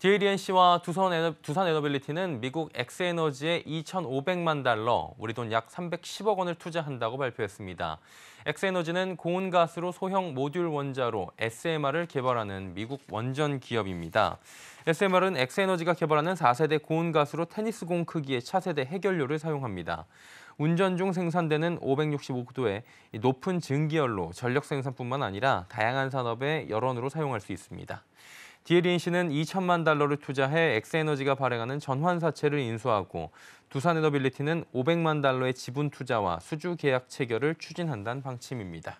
d l n c 와 두산, 에너, 두산 에너빌리티는 미국 엑스에너지에 2,500만 달러, 우리 돈 약 310억 원을 투자한다고 발표했습니다. 엑스에너지는 고온가스로 소형 모듈 원자로 SMR을 개발하는 미국 원전 기업입니다. SMR은 엑스에너지가 개발하는 4세대 고온가스로 테니스공 크기의 차세대 해결료를 사용합니다. 운전 중 생산되는 565도의 높은 증기열로 전력 생산뿐만 아니라 다양한 산업의 열원으로 사용할 수 있습니다. 디에린 씨는 2천만 달러를 투자해 엑스에너지가 발행하는 전환사채를 인수하고 두산에너빌리티는 500만 달러의 지분 투자와 수주 계약 체결을 추진한다는 방침입니다.